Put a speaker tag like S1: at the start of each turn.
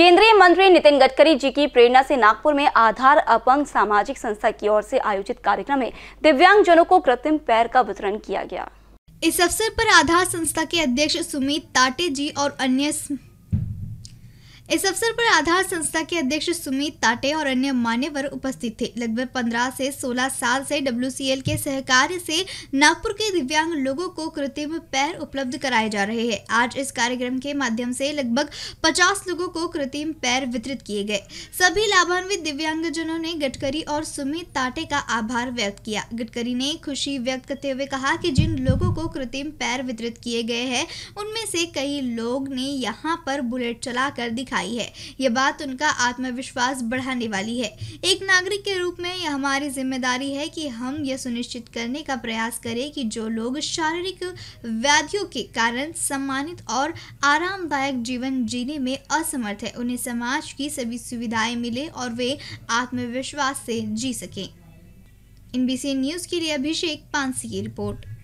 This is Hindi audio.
S1: केंद्रीय मंत्री नितिन गडकरी जी की प्रेरणा से नागपुर में आधार अपंग सामाजिक संस्था की ओर से आयोजित कार्यक्रम में दिव्यांग जनों को कृत्रिम पैर का वितरण किया गया इस अवसर पर आधार
S2: संस्था के अध्यक्ष सुमित ताटे जी और अन्य इस अवसर पर आधार संस्था के अध्यक्ष सुमित ताटे और अन्य मान्यवर उपस्थित थे लगभग पंद्रह से सोलह साल से डब्ल्यू के सहकार्य से नागपुर के दिव्यांग लोगों को कृत्रिम पैर उपलब्ध कराए जा रहे हैं आज इस कार्यक्रम के माध्यम से लगभग पचास लोगों को कृत्रिम पैर वितरित किए गए सभी लाभान्वित दिव्यांगजनों ने गडकरी और सुमित ताटे का आभार व्यक्त किया गडकरी ने खुशी व्यक्त करते हुए कहा की जिन लोगों को कृत्रिम पैर वितरित किए गए है उनमें से कई लोग ने यहाँ पर बुलेट चला दिखा दिखाई है ये बात उनका आत्मविश्वास बढ़ाने वाली है एक नागरिक के रूप में यह हमारी जिम्मेदारी है कि हम यह सुनिश्चित करने का प्रयास करें कि जो लोग शारीरिक व्याधियों के कारण सम्मानित और आरामदायक जीवन जीने में असमर्थ है उन्हें समाज की सभी सुविधाएं मिले और वे आत्मविश्वास से जी सकें एनबीसी न्यूज़ के लिए अभिषेक पानसी की रिपोर्ट